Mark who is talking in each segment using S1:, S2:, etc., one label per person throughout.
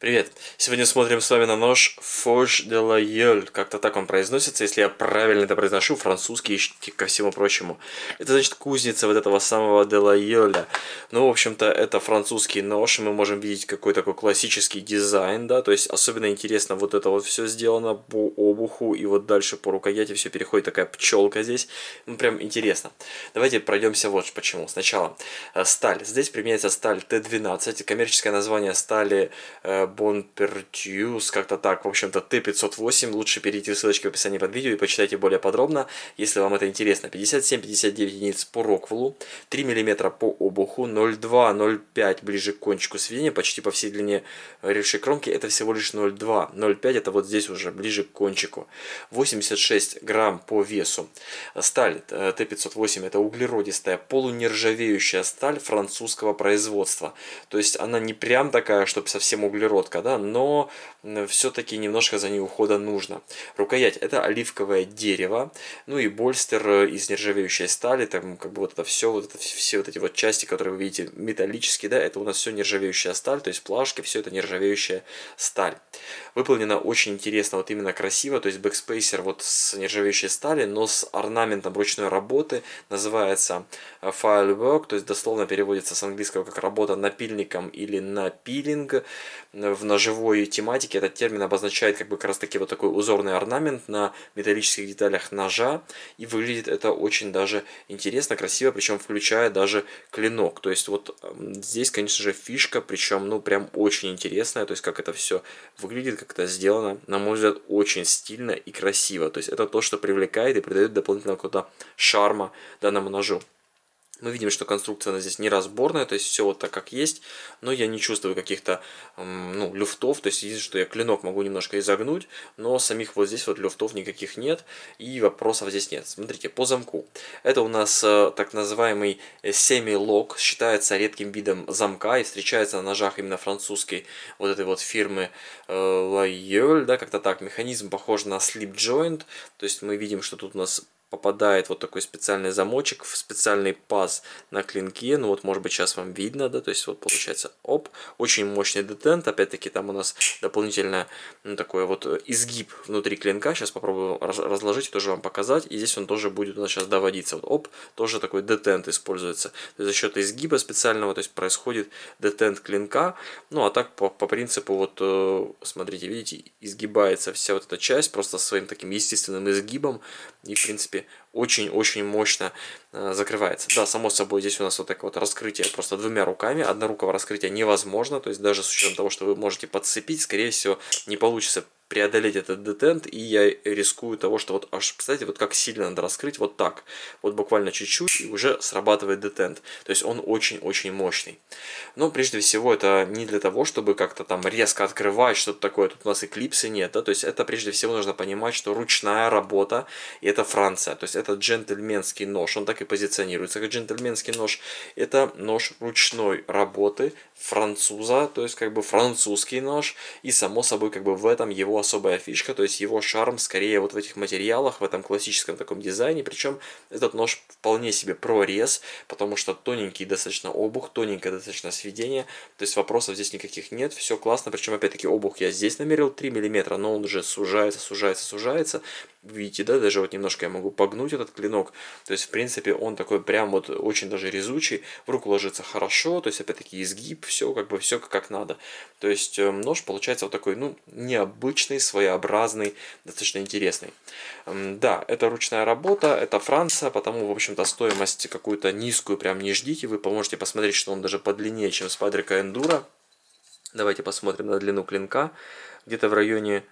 S1: Привет! Сегодня смотрим с вами на нож Фош де ла Йоль. Как-то так он произносится, если я правильно это произношу, французский и ко всему прочему. Это значит кузница вот этого самого де ла Йоля. Ну, в общем-то, это французский нож, и мы можем видеть какой такой классический дизайн, да, то есть особенно интересно вот это вот все сделано по обуху, и вот дальше по рукояти все переходит, такая пчелка здесь. Ну, прям интересно. Давайте пройдемся вот почему. Сначала э, сталь. Здесь применяется сталь Т-12, коммерческое название стали э, Bonpertuis, как-то так, в общем-то, Т508. Лучше перейти в ссылочке в описании под видео и почитайте более подробно, если вам это интересно. 57-59 единиц по Роквеллу, 3 мм по обуху, 0,2-0,5 ближе к кончику сведения, почти по всей длине э, ревшей кромки, это всего лишь 0,2. 0,5 это вот здесь уже ближе к кончику. 86 грамм по весу. Сталь э, Т508 это углеродистая, полунержавеющая сталь французского производства. То есть она не прям такая, чтобы совсем углерод коротко, да, но все-таки немножко за ней ухода нужно. Рукоять это оливковое дерево, ну и больстер э, из нержавеющей стали, там как бы вот это все, вот это все вот эти вот части, которые вы видите металлические, да, это у нас все нержавеющая сталь, то есть плашки, все это нержавеющая сталь. Выполнено очень интересно, вот именно красиво, то есть бэкспейсер вот с нержавеющей стали, но с орнаментом ручной работы, называется э, firework, то есть дословно переводится с английского как работа напильником или напилинг в ножевой тематике этот термин обозначает как бы как раз таки вот такой узорный орнамент на металлических деталях ножа. И выглядит это очень даже интересно, красиво, причем включая даже клинок. То есть вот здесь, конечно же, фишка, причем ну прям очень интересная. То есть как это все выглядит, как это сделано, на мой взгляд, очень стильно и красиво. То есть это то, что привлекает и придает дополнительного какого-то шарма данному ножу. Мы видим, что конструкция она здесь не разборная, то есть все вот так, как есть, но я не чувствую каких-то ну, люфтов, то есть единственное, что я клинок могу немножко изогнуть, но самих вот здесь вот люфтов никаких нет и вопросов здесь нет. Смотрите, по замку. Это у нас э, так называемый э, семилок, считается редким видом замка и встречается на ножах именно французской вот этой вот фирмы э, Loyol, да, как-то так. Механизм похож на slip joint, то есть мы видим, что тут у нас попадает вот такой специальный замочек в специальный паз на клинке. Ну вот, может быть, сейчас вам видно, да, то есть вот получается, оп, очень мощный детент, опять-таки там у нас дополнительно ну, такой вот э, изгиб внутри клинка, сейчас попробую разложить и тоже вам показать, и здесь он тоже будет у нас сейчас доводиться. Вот, оп, тоже такой детент используется. То есть за счет изгиба специального, то есть происходит детент клинка, ну а так по, по принципу вот, э, смотрите, видите, изгибается вся вот эта часть просто своим таким естественным изгибом, и в принципе очень-очень мощно э, закрывается. Да, само собой, здесь у нас вот такое вот раскрытие просто двумя руками. однорукого раскрытия невозможно, то есть даже с учетом того, что вы можете подцепить, скорее всего, не получится преодолеть этот детент, и я рискую того, что вот аж, представляете, вот как сильно надо раскрыть, вот так, вот буквально чуть-чуть, и уже срабатывает детент. То есть он очень-очень мощный. Но прежде всего это не для того, чтобы как-то там резко открывать что-то такое, тут у нас эклипсы нет, да, то есть это прежде всего нужно понимать, что ручная работа, и это Франция, то есть это джентльменский нож, он так и позиционируется как джентльменский нож, это нож ручной работы француза, то есть как бы французский нож, и само собой как бы в этом его особая фишка, то есть его шарм скорее вот в этих материалах, в этом классическом таком дизайне, причем этот нож вполне себе прорез, потому что тоненький достаточно обух, тоненькое достаточно сведение, то есть вопросов здесь никаких нет, все классно, причем опять-таки обух я здесь намерил 3 мм, но он уже сужается, сужается, сужается, видите, да, даже вот немножко я могу погнуть этот клинок, то есть в принципе он такой прям вот очень даже резучий, в руку ложится хорошо, то есть опять-таки изгиб, все как бы все как надо, то есть э, нож получается вот такой, ну, необычный, необычный, своеобразный, достаточно интересный. Да, это ручная работа, это Франция, потому, в общем-то, стоимость какую-то низкую прям не ждите. Вы поможете посмотреть, что он даже подлиннее, чем спадрика Эндура. Давайте посмотрим на длину клинка. Где-то в районе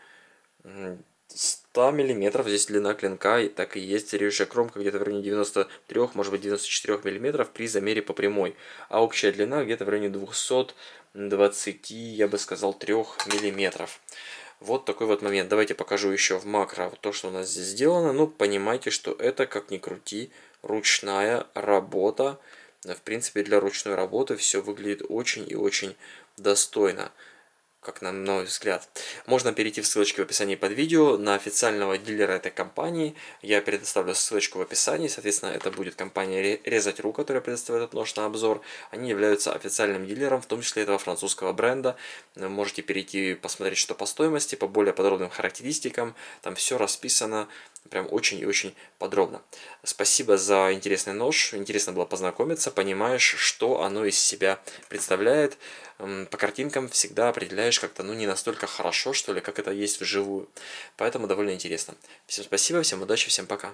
S1: 100 миллиметров здесь длина клинка, и так и есть режущая кромка где-то в районе 93, может быть 94 миллиметров при замере по прямой, а общая длина где-то в районе 220, я бы сказал, 3 миллиметров. Вот такой вот момент. Давайте покажу еще в макро то, что у нас здесь сделано. Ну, понимаете, что это, как ни крути, ручная работа. В принципе, для ручной работы все выглядит очень и очень достойно как на мой взгляд. Можно перейти в ссылочке в описании под видео на официального дилера этой компании. Я предоставлю ссылочку в описании. Соответственно, это будет компания Резать Ру, которая предоставляет этот нож на обзор. Они являются официальным дилером, в том числе этого французского бренда. Можете перейти посмотреть, что по стоимости, по более подробным характеристикам. Там все расписано прям очень и очень подробно. Спасибо за интересный нож, интересно было познакомиться, понимаешь, что оно из себя представляет. По картинкам всегда определяешь как-то, ну, не настолько хорошо, что ли, как это есть вживую. Поэтому довольно интересно. Всем спасибо, всем удачи, всем пока.